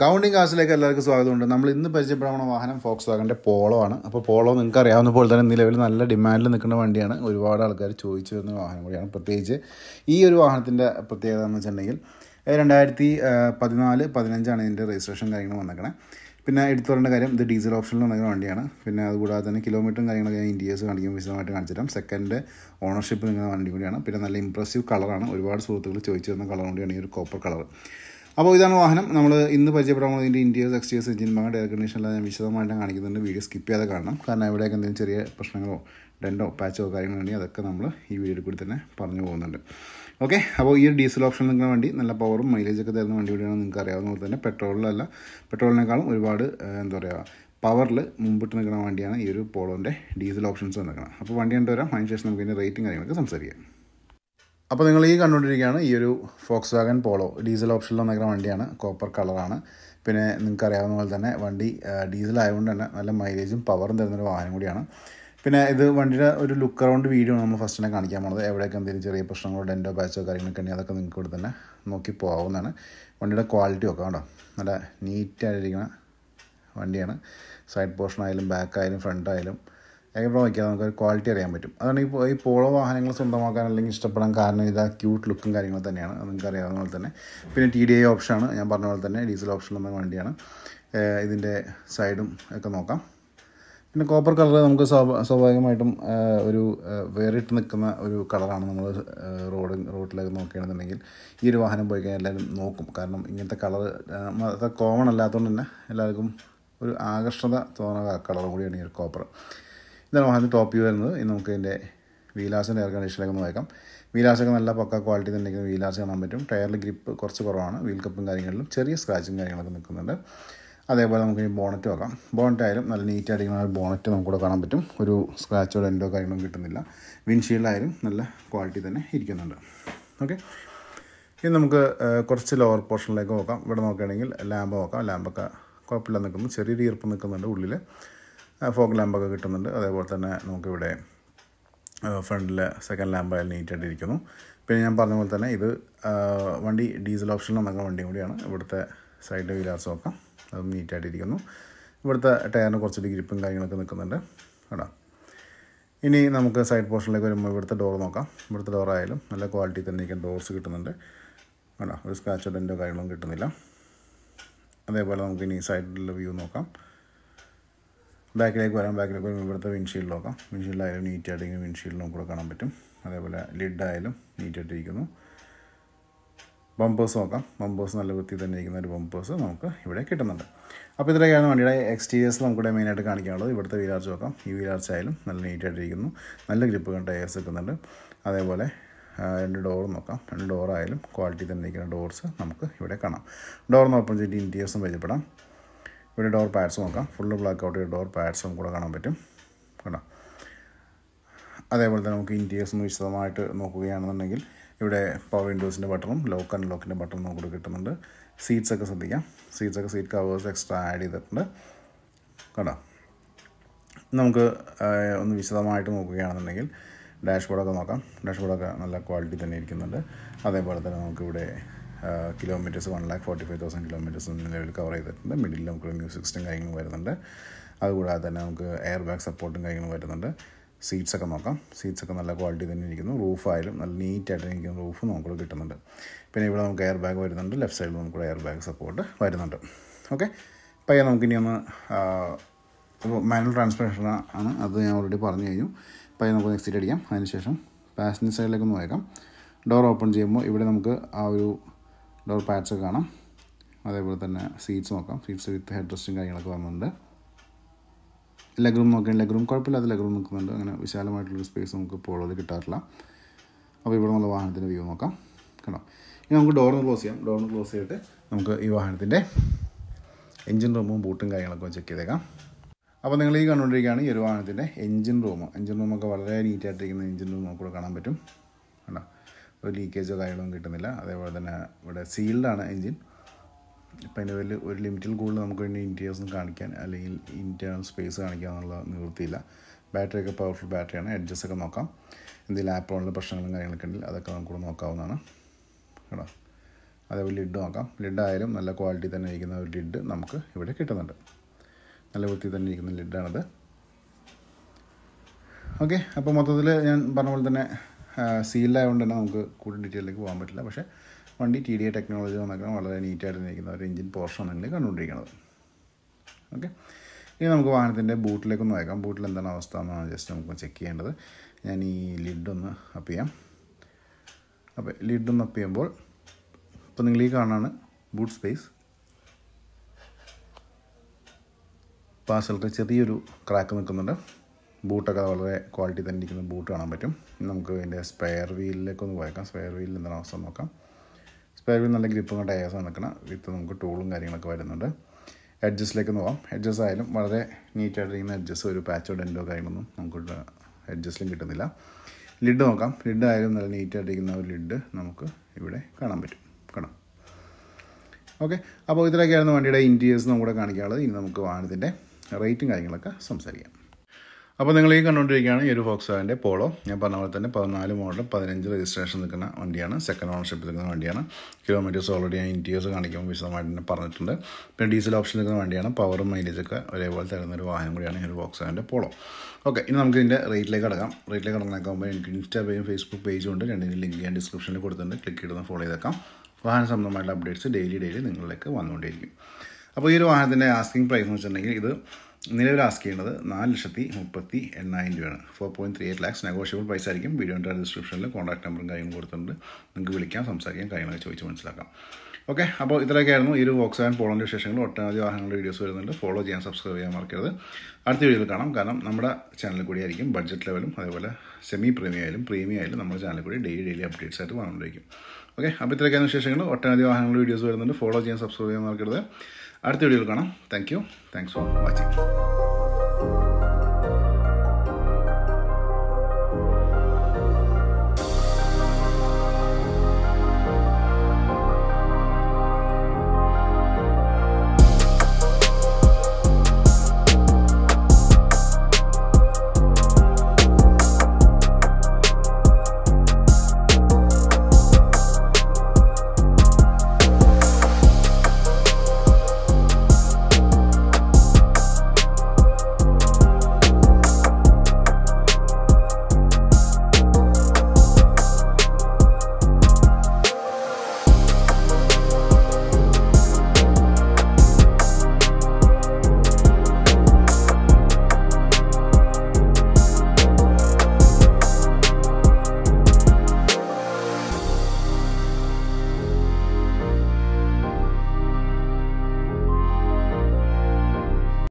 counting ഹാസിലേക്ക് എല്ലാവർക്കും സ്വാഗതമുണ്ട് നമ്മൾ ഇന്ന് പരിചയപ്പെടാവുന്ന വാഹനം ഫോക്സ് വാഗൻ്റെ പോളോ ആണ് അപ്പോൾ പോളോ നിങ്ങൾക്ക് അറിയാവുന്ന പോലെ തന്നെ നിലവിൽ നല്ല ഡിമാൻഡിൽ നിൽക്കുന്ന വണ്ടിയാണ് ഒരുപാട് ആൾക്കാർ ചോദിച്ചു വരുന്ന വാഹനം കൂടിയാണ് പ്രത്യേകിച്ച് ഈ ഒരു വാഹനത്തിൻ്റെ പ്രത്യേകത എന്ന് വെച്ചിട്ടുണ്ടെങ്കിൽ രണ്ടായിരത്തി പതിനാല് പതിനഞ്ചാണ് ഇതിൻ്റെ രജിസ്ട്രേഷൻ കാര്യങ്ങൾ വന്നേക്കണം പിന്നെ എടുത്തു പറയേണ്ട കാര്യം ഇത് ഡീസൽ ഓപ്ഷനിൽ വന്നിരിക്കുന്ന വണ്ടിയാണ് പിന്നെ അതുകൂടാതെ തന്നെ കിലോമീറ്ററും കാര്യങ്ങളൊക്കെ ഞാൻ ഇൻഡിയേഴ്സ് കാണിക്കും വിശദമായിട്ട് തരാം സെക്കൻഡ് ഓണർഷിപ്പ് നിൽക്കുന്ന വണ്ടി കൂടിയാണ് പിന്നെ നല്ല ഇംപ്രസീവ് കളറാണ് ഒരുപാട് സുഹൃത്തുക്കൾ ചോദിച്ചു വരുന്ന കളർ കൂടിയാണ് ഈ ഒരു കോപ്പർ കളർ അപ്പോൾ ഇതാണ് വാഹനം നമ്മൾ ഇന്ന് പരിചയപ്പെടാൻ ഇതിൻ്റെ ഇന്ത്യസ് എക്സ്റ്റീരിയസ് എഞ്ചിൻ ഭാഗം എയർ കണ്ടീഷനെല്ലാം ഞാൻ വിശദമായിട്ട് കാണിക്കുന്നുണ്ട് വീഡിയോ സ്കിപ്പ് ചെയ്യാതെ കാണണം കാരണം ഇവിടെയൊക്കെ എന്തെങ്കിലും ചെറിയ പ്രശ്നങ്ങളോ ഡെൻഡോ പാച്ചോ കാര്യങ്ങളോ ഉണ്ടെങ്കിൽ അതൊക്കെ നമ്മൾ ഈ വീഡിയോയിൽ കൂടി തന്നെ പറഞ്ഞു പോകുന്നുണ്ട് ഓക്കെ അപ്പോൾ ഈ ഡീസൽ ഓപ്ഷൻ നിൽക്കുന്ന വണ്ടി നല്ല പവറും മൈലേജൊക്കെ തരുന്ന വണ്ടി കൂടിയാണ് നിങ്ങൾക്ക് അറിയാവുന്ന പോലെ തന്നെ പെട്രോളിലല്ല പെട്രോളിനേക്കാളും ഒരുപാട് എന്താ പറയുക പവറിൽ മുമ്പിട്ട് നിൽക്കുന്ന വണ്ടിയാണ് ഈ ഒരു പോളോൻ്റെ ഡീസൽ ഓപ്ഷൻസ് നിൽക്കുന്നത് അപ്പോൾ വണ്ടി കണ്ടുവരാം അതിനുശേഷം നമുക്ക് ഇതിൻ്റെ റേറ്റിംഗ് കാര്യങ്ങളൊക്കെ സംസാരിക്കാം അപ്പോൾ നിങ്ങൾ ഈ കണ്ടുകൊണ്ടിരിക്കുകയാണ് ഈ ഒരു ഫോക്സ് വാഗൻ പോളോ ഡീസൽ ഓപ്ഷനിൽ വന്നിരിക്കുന്ന വണ്ടിയാണ് കോപ്പർ കളറാണ് പിന്നെ നിങ്ങൾക്ക് അറിയാവുന്ന പോലെ തന്നെ വണ്ടി ഡീസൽ ആയതുകൊണ്ട് തന്നെ നല്ല മൈലേജും പവറും തരുന്നൊരു വാഹനം കൂടിയാണ് പിന്നെ ഇത് വണ്ടിയുടെ ഒരു ലുക്ക് അറൗണ്ട് വീഡിയോ നമ്മൾ ഫസ്റ്റ് തന്നെ കാണിക്കാൻ പോകുന്നത് എവിടെയൊക്കെ എന്തെങ്കിലും ചെറിയ പ്രശ്നങ്ങളോ ഡെൻഡോ പാച്ചോ കാര്യങ്ങളൊക്കെ ഉണ്ടെങ്കിൽ അതൊക്കെ നിങ്ങൾക്ക് ഇവിടെ തന്നെ നോക്കി പോകാവുന്നതാണ് വണ്ടിയുടെ ക്വാളിറ്റി ഒക്കെ കേട്ടോ നല്ല നീറ്റായിട്ടിരിക്കുന്ന വണ്ടിയാണ് സൈഡ് പോർഷൻ ആയാലും ബാക്ക് ആയാലും ഫ്രണ്ട് ആയാലും എവിടെ നമുക്ക് ഒരു ക്വാളിറ്റി അറിയാൻ പറ്റും അതാണ് ഈ ഈ പോളോ വാഹനങ്ങൾ സ്വന്തമാക്കാൻ അല്ലെങ്കിൽ ഇഷ്ടപ്പെടാൻ കാരണം ഇത് ക്യൂട്ട് ലുക്കും കാര്യങ്ങൾ തന്നെയാണ് നിങ്ങൾക്ക് അറിയാവുന്ന പോലെ തന്നെ പിന്നെ ടി ഡി ഐ ഓപ്ഷനാണ് ഞാൻ പറഞ്ഞ പോലെ തന്നെ ഡീസൽ ഓപ്ഷൻ നമ്മൾ വണ്ടിയാണ് ഇതിൻ്റെ സൈഡും ഒക്കെ നോക്കാം പിന്നെ കോപ്പർ കളർ നമുക്ക് സ്വാഭാവികമായിട്ടും ഒരു വേറിട്ട് നിൽക്കുന്ന ഒരു കളറാണ് നമ്മൾ റോഡ് റോഡിലേക്ക് നോക്കുകയാണെന്നുണ്ടെങ്കിൽ ഈ ഒരു വാഹനം പോയി കഴിഞ്ഞാൽ എല്ലാവരും നോക്കും കാരണം ഇങ്ങനത്തെ കളർ അത്ര കോമൺ അല്ലാത്തതുകൊണ്ട് തന്നെ എല്ലാവർക്കും ഒരു ആകർഷത തോന്നുന്ന കളർ കൂടിയാണ് ഈ ഒരു കോപ്പർ ഇതാണ് വാഹനത്തിൽ ടോപ്പ് വ്യൂ വരുന്നത് ഇനി നമുക്ക് ഇതിൻ്റെ വീലാസിൻ്റെ എയർ കണ്ടീഷനിലേക്ക് ഒന്ന് വായിക്കാം വീലാസൊക്കെ നല്ല പക്ക ക്വാളിറ്റി തന്നെ വീലാസ് കാണാൻ പറ്റും ടയറിൽ ഗ്രിപ്പ് കുറച്ച് കുറവാണ് വീൽ കപ്പും കാര്യങ്ങളിലും ചെറിയ സ്ക്രാച്ചും കാര്യങ്ങളൊക്കെ നിൽക്കുന്നുണ്ട് അതേപോലെ നമുക്ക് ഈ ബോണറ്റ് നോക്കാം ബോണറ്റ് ആയാലും നല്ല നീറ്റ് അടിക്കുന്ന ഒരു ബോണറ്റ് നമുക്കിവിടെ കാണാൻ പറ്റും ഒരു സ്ക്രാച്ചോ ഡെൻറ്റോ കാര്യങ്ങളും കിട്ടുന്നില്ല വിൻഷീൽഡായാലും നല്ല ക്വാളിറ്റി തന്നെ ഇരിക്കുന്നുണ്ട് ഓക്കെ ഇനി നമുക്ക് കുറച്ച് ലോവർ പോർഷനിലേക്ക് നോക്കാം ഇവിടെ നോക്കുകയാണെങ്കിൽ ലാമ്പ് നോക്കാം ലാമ്പൊക്കെ കുഴപ്പമില്ല നിൽക്കുന്നു ചെറിയൊരു ഈർപ്പം നിൽക്കുന്നുണ്ട് ഉള്ളിൽ ഫോഗ് ലാമ്പൊക്കെ കിട്ടുന്നുണ്ട് അതേപോലെ തന്നെ നമുക്കിവിടെ ഫ്രണ്ടിലെ സെക്കൻഡ് ലാമ്പായാലും നീറ്റായിട്ട് ഇരിക്കുന്നു പിന്നെ ഞാൻ പറഞ്ഞ പോലെ തന്നെ ഇത് വണ്ടി ഡീസൽ ഓപ്ഷൻ നടക്കുന്ന വണ്ടിയും കൂടിയാണ് ഇവിടുത്തെ സൈഡ് വീലാർസ് നോക്കാം അത് നീറ്റായിട്ടിരിക്കുന്നു ഇവിടുത്തെ ടയറിന് കുറച്ചൊരു ഗ്രിപ്പും കാര്യങ്ങളൊക്കെ നിൽക്കുന്നുണ്ട് കേട്ടോ ഇനി നമുക്ക് സൈഡ് പോർഷനിലേക്ക് വരുമ്പോൾ ഇവിടുത്തെ ഡോർ നോക്കാം ഇവിടുത്തെ ഡോറായാലും നല്ല ക്വാളിറ്റി തന്നെ ഡോർസ് കിട്ടുന്നുണ്ട് കേട്ടോ ഒരു സ്ക്രാച്ച് ഡെൻറ്റോ കാര്യങ്ങളൊന്നും കിട്ടുന്നില്ല അതേപോലെ നമുക്ക് ഇനി സൈഡിലുള്ള വ്യൂ നോക്കാം ബാക്കിലേക്ക് വരാം ബാക്കിലേക്ക് വരുമ്പോൾ ഇവിടുത്തെ വിൻഷീൽഡ് നോക്കാം വിൻഷീൽഡായാലും നീറ്റായിട്ട് ആയിട്ട് വിൻഷീൽഡ് നമുക്ക് കാണാൻ പറ്റും അതേപോലെ ലിഡായാലും നീറ്റായിട്ടിരിക്കുന്നു ബമ്പേഴ്സ് നോക്കാം ബമ്പേഴ്സ് നല്ല വൃത്തി തന്നെ ഇരിക്കുന്ന ഒരു ബമ്പേഴ്സ് നമുക്ക് ഇവിടെ കിട്ടുന്നുണ്ട് അപ്പോൾ ഇതിലൊക്കെയാണ് വണ്ടിയുടെ എക്സ്റ്റീരിയേഴ്സ് നമുക്കിവിടെ മെയിനായിട്ട് കാണിക്കാനുള്ളത് ഇവിടുത്തെ വീലാർച്ച് നോക്കാം ഈ വീലാർച്ച് ആയാലും നല്ല നീറ്റായിട്ടിരിക്കുന്നു നല്ല ഗ്രിപ്പ് കണ്ട ടയേഴ്സ് എടുക്കുന്നുണ്ട് അതേപോലെ രണ്ട് ഡോർ നോക്കാം രണ്ട് ഡോറായാലും ക്വാളിറ്റി തന്നെ ഇരിക്കുന്ന ഡോർസ് നമുക്ക് ഇവിടെ കാണാം ഡോറിന് ഓപ്പൺ ചെയ്തിട്ട് ഇൻറ്റീരിയേഴ്സും പരിചയപ്പെടാം ഇവിടെ ഡോർ പാഡ്സ് നോക്കാം ഫുള്ള് ബ്ലാക്ക് ഔട്ട് ഡോർ പാഡ്സും കൂടെ കാണാൻ പറ്റും കേട്ടോ അതേപോലെ തന്നെ നമുക്ക് ഇൻറ്റീരിയേഴ്സ് വിശദമായിട്ട് നോക്കുകയാണെന്നുണ്ടെങ്കിൽ ഇവിടെ പവർ വിൻഡോസിൻ്റെ ബട്ടണും ലോക്ക് ആൻഡ് ലോക്കിൻ്റെ ബട്ടണും നമുക്ക് കിട്ടുന്നുണ്ട് സീറ്റ്സൊക്കെ ശ്രദ്ധിക്കാം സീറ്റ്സൊക്കെ സീറ്റ് കവേഴ്സ് എക്സ്ട്രാ ആഡ് ചെയ്തിട്ടുണ്ട് കേട്ടോ നമുക്ക് ഒന്ന് വിശദമായിട്ട് നോക്കുകയാണെന്നുണ്ടെങ്കിൽ ഡാഷ്ബോർഡൊക്കെ നോക്കാം ഡാഷ്ബോർഡൊക്കെ നല്ല ക്വാളിറ്റി തന്നെ ഇരിക്കുന്നുണ്ട് അതേപോലെ തന്നെ നമുക്കിവിടെ kilometres one lakh forty five thousand kilometres നിലവിൽ കവർ ചെയ്തിട്ടുണ്ട് മിഡിൽ നമുക്ക് മ്യൂസിക് സിസ്റ്റം കാര്യങ്ങളും വരുന്നുണ്ട് അതുകൂടാതെ തന്നെ നമുക്ക് എയർ ബാഗ് സപ്പോർട്ടും കാര്യങ്ങളും വരുന്നുണ്ട് സീറ്റ്സൊക്കെ നോക്കാം സീറ്റ്സൊക്കെ നല്ല ക്വാളിറ്റി തന്നെ ഇരിക്കുന്നു റൂഫായാലും നല്ല നീറ്റായിട്ട് ഇരിക്കുന്ന റൂഫ് നമുക്ക് കിട്ടുന്നുണ്ട് പിന്നെ ഇവിടെ നമുക്ക് എയർ ബാഗ് വരുന്നുണ്ട് ലെഫ്റ്റ് സൈഡിൽ നമുക്ക് എയർ ബാഗ് സപ്പോർട്ട് വരുന്നുണ്ട് ഓക്കെ പയ്യെ നമുക്കിനി ഒന്ന് മാനുവൽ ട്രാൻസ്മിഷൻ ആണ് അത് ഞാൻ ഓൾറെഡി പറഞ്ഞു കഴിഞ്ഞു പയ്യെ നമുക്ക് നെക്സ്റ്റ് അടിക്കാം അതിനുശേഷം പാസഞ്ചർ സൈഡിലേക്ക് ഒന്ന് നോക്കാം ഡോർ ഓപ്പൺ ചെയ്യുമ്പോൾ ഇവിടെ നമുക്ക് ആ ഒരു ഡോർ പാഡ്സൊക്കെ കാണാം അതേപോലെ തന്നെ സീറ്റ്സ് നോക്കാം സീറ്റ്സ് വിത്ത് ഹെഡ് റെസ്റ്റും കാര്യങ്ങളൊക്കെ വന്നിട്ടുണ്ട് ലെഗ് റൂം നോക്കുകയാണെങ്കിൽ ലെഗ് റൂം കുഴപ്പമില്ലാത്ത ലെഗ് റൂം നിൽക്കുന്നുണ്ട് അങ്ങനെ വിശാലമായിട്ടുള്ള സ്പേസ് നമുക്ക് ഇപ്പോൾ ഉള്ളത് കിട്ടാറില്ല അപ്പോൾ ഇവിടെ നിന്നുള്ള വാഹനത്തിൻ്റെ വ്യൂ നോക്കാം കണ്ടോ ഇനി നമുക്ക് ഡോറിന് ക്ലോസ് ചെയ്യാം ഡോറിന് ക്ലോസ് ചെയ്തിട്ട് നമുക്ക് ഈ വാഹനത്തിൻ്റെ എൻജിൻ റൂമും ബൂട്ടും കാര്യങ്ങളൊക്കെ ചെക്ക് ചെയ്തേക്കാം അപ്പോൾ നിങ്ങൾ ഈ കണ്ടുകൊണ്ടിരിക്കുകയാണ് ഈ ഒരു വാഹനത്തിൻ്റെ എൻജിൻ റൂം എൻജിൻ റൂമൊക്കെ വളരെ നീറ്റായിട്ടിരിക്കുന്ന എൻജിൻ റൂം നമുക്ക് കാണാൻ പറ്റും ഒരു ലീക്കേജോ കാര്യങ്ങളൊന്നും കിട്ടുന്നില്ല അതേപോലെ തന്നെ ഇവിടെ സീൽഡാണ് എൻജിൻ ഇപ്പം അതിൻ്റെ വലിയ ഒരു ലിമിറ്റിൽ കൂടുതൽ നമുക്ക് വേണ്ടി ഇൻറ്റീരിയേഴ്സും കാണിക്കാൻ അല്ലെങ്കിൽ ഇൻറ്റേർണൽ സ്പേസ് കാണിക്കാൻ എന്നുള്ള നിവൃത്തിയില്ല ബാറ്ററി ഒക്കെ പവർഫുൾ ബാറ്ററിയാണ് അഡ്ജസ്റ്റ് ഒക്കെ നോക്കാം എന്തെങ്കിലും ഓണിലെ പ്രശ്നങ്ങളും കാര്യങ്ങളൊക്കെ ഉണ്ടെങ്കിൽ അതൊക്കെ നമുക്ക് കൂടെ നോക്കാവുന്നതാണ് കേട്ടോ അതേപോലെ ലിഡ് നോക്കാം ലിഡ് നല്ല ക്വാളിറ്റി തന്നെ ഇരിക്കുന്ന ഒരു ലിഡ് നമുക്ക് ഇവിടെ കിട്ടുന്നുണ്ട് നല്ല വൃത്തി തന്നെ ഇരിക്കുന്ന ലിഡാണത് ഓക്കെ അപ്പോൾ മൊത്തത്തിൽ ഞാൻ പറഞ്ഞ പോലെ തന്നെ ആയതുകൊണ്ട് തന്നെ നമുക്ക് കൂടുതൽ ഡീറ്റെയിലേക്ക് പോകാൻ പറ്റില്ല പക്ഷേ വണ്ടി ടി ഡി എ ടെക്നോളജി വന്നേക്കണം വളരെ നീറ്റായിട്ട് നിൽക്കുന്ന ഒരു എഞ്ചിൻ പോർഷനാണ് നിങ്ങൾ കണ്ടുകൊണ്ടിരിക്കുന്നത് ഓക്കെ ഇനി നമുക്ക് വാഹനത്തിൻ്റെ ബൂട്ടിലേക്കൊന്ന് നോക്കാം ബൂട്ടിൽ എന്താണ് അവസ്ഥ എന്നാണ് ജസ്റ്റ് നമുക്ക് ചെക്ക് ചെയ്യേണ്ടത് ഞാൻ ഈ ലിഡൊന്ന് അപ്പ് ചെയ്യാം അപ്പോൾ ലിഡൊന്ന് അപ്പ് ചെയ്യുമ്പോൾ ഇപ്പം നിങ്ങൾ ഈ കാണാണ് ബൂട്ട് സ്പേസ് പാസലിട്ട് ചെറിയൊരു ക്രാക്ക് നിൽക്കുന്നുണ്ട് ബൂട്ടൊക്കെ വളരെ ക്വാളിറ്റി തന്നെ ഇരിക്കുന്ന ബൂട്ട് കാണാൻ പറ്റും നമുക്ക് ഇതിൻ്റെ സ്പെയർ വീലിലേക്ക് ഒന്ന് പോയേക്കാം സ്പെയർ വീലിൽ എന്താണ് അവസ്ഥ നോക്കാം സ്പെയർ വീൽ നല്ല ഗ്രിപ്പും കൊണ്ട് ആണ് നിൽക്കണം വിത്ത് നമുക്ക് ടൂളും കാര്യങ്ങളൊക്കെ വരുന്നുണ്ട് എഡ്ജസ്റ്റിലേക്ക് നോക്കാം എഡ്ജസ് ആയാലും വളരെ നീറ്റായിട്ടിരിക്കുന്ന എഡ്ജസ് ഒരു പാച്ചോ ഡെൻറ്റോ കാര്യങ്ങളൊന്നും നമുക്ക് അഡ്ജസ്റ്റിലും കിട്ടുന്നില്ല ലിഡ് നോക്കാം ലിഡ് ആയാലും നല്ല നീറ്റായിട്ടിരിക്കുന്ന ഒരു ലിഡ് നമുക്ക് ഇവിടെ കാണാൻ പറ്റും കാണാം ഓക്കെ അപ്പോൾ ഇതിലൊക്കെയായിരുന്നു വണ്ടിയുടെ ഇൻറ്റീരിയേഴ്സ് നമ്മുടെ കാണിക്കാനുള്ളത് ഇനി നമുക്ക് വാഹനത്തിൻ്റെ റേറ്റും കാര്യങ്ങളൊക്കെ സംസാരിക്കാം അപ്പോൾ നിങ്ങൾ ഈ കണ്ടുകൊണ്ടിരിക്കുകയാണ് ഈ ഒരു ഫോക്സാൻ്റെ പോളോ ഞാൻ പറഞ്ഞ പോലെ തന്നെ പതിനാല് മോഡൽ പതിനഞ്ച് രജിസ്ട്രേഷൻ നിൽക്കുന്ന വണ്ടിയാണ് സെക്കൻഡ് ഓണർഷിപ്പ് നിൽക്കുന്ന വണ്ടിയാണ് കിലോമീറ്റേഴ്സ് ഓൾറെഡി ഞാൻ ഇൻറ്റീരിയേഴ്സ് കാണിക്കുമ്പോൾ വിശദമായിട്ട് തന്നെ പറഞ്ഞിട്ടുണ്ട് പിന്നെ ഡീസൽ ഓപ്ഷൻ നിൽക്കുന്ന വണ്ടിയാണ് പവറും മൈലേജൊക്കെ ഒരേപോലെ തരുന്ന ഒരു വാഹനം കൂടിയാണ് ഈ ഒരു ഫോക്സാൻ്റെ പോളോ ഓക്കെ ഇനി നമുക്ക് ഇതിൻ്റെ റേറ്റിലേക്ക് കടക്കാം റേറ്റിലേക്ക് കടന്നേക്കാകുമ്പോൾ എനിക്ക് ഇൻസ്റ്റാ ഫേസ്ബുക്ക് പേജും ഉണ്ട് രണ്ടിൻ്റെ ലിങ്ക് ഞാൻ ഡിസ്ക്രിപ്ഷനിൽ കൊടുത്തിട്ടുണ്ട് ക്ലിക്ക് ചെയ്തൊന്ന് ഫോളോ ചെയ്തേക്കാം വാഹന സംബന്ധമായിട്ടുള്ള അപ്ഡേറ്റ്സ് ഡെയിലി ഡെയിലി നിങ്ങളിലേക്ക് വന്നുകൊണ്ടിരിക്കും അപ്പോൾ ഈ ഒരു വാഹനത്തിൻ്റെ ആസ്കിംഗ് പ്രൈസ് എന്ന് വെച്ചിട്ടുണ്ടെങ്കിൽ ഇത് നിലവിൽ ആസ്ക് ചെയ്യുന്നത് നാല് ലക്ഷത്തി മുപ്പത്തി എണ്ണായിരം രൂപയാണ് four point three eight lakhs negotiable പൈസ ആയിരിക്കും വീഡിയോൻ്റെ ഡിസ്ക്രിപ്ഷനിൽ കോൺടാക്ട് നമ്പറും കാര്യങ്ങളും കൊടുത്തിട്ടുണ്ട് നിങ്ങൾക്ക് വിളിക്കാം സംസാരിക്കാം കാര്യങ്ങളൊക്കെ ചോദിച്ച് മനസ്സിലാക്കാം ഓക്കെ അപ്പോൾ ഇത്രയൊക്കെയായിരുന്നു ഈ ഒരു വോക്സ് ആൻഡ് പോളോൻ്റെ വിശേഷങ്ങൾ ഒട്ടനവധി വാഹനങ്ങളുടെ വീഡിയോസ് വരുന്നുണ്ട് ഫോളോ ചെയ്യാൻ സബ്സ്ക്രൈബ് ചെയ്യാൻ മറക്കരുത് അടുത്ത വീഡിയോയിൽ കാണാം കാരണം നമ്മുടെ ചാനലിൽ കൂടി ആയിരിക്കും ബഡ്ജറ്റ് ലെവലും അതേപോലെ സെമി പ്രീമിയം ആയാലും പ്രീമിയം ആയാലും നമ്മുടെ ചാനലിൽ കൂടി ഡെയിലി ഡെയിലി അപ്ഡേറ്റ്സ് ആയിട്ട് വന്നുകൊണ്ടിരിക്കും ഓക്കെ അപ്പോൾ ഇത്രയൊക്കെയാണ് വിശേഷങ്ങൾ ഒട്ടനവധി വാഹനങ്ങളുടെ വീഡിയോസ് വരുന്നുണ്ട് ഫോളോ ചെയ്യാൻ സബ്സ്ക്രൈബ് ചെയ്യാൻ മറക്കരുത് അടുത്ത വീഡിയോയിൽ കാണാം thank you thanks for watching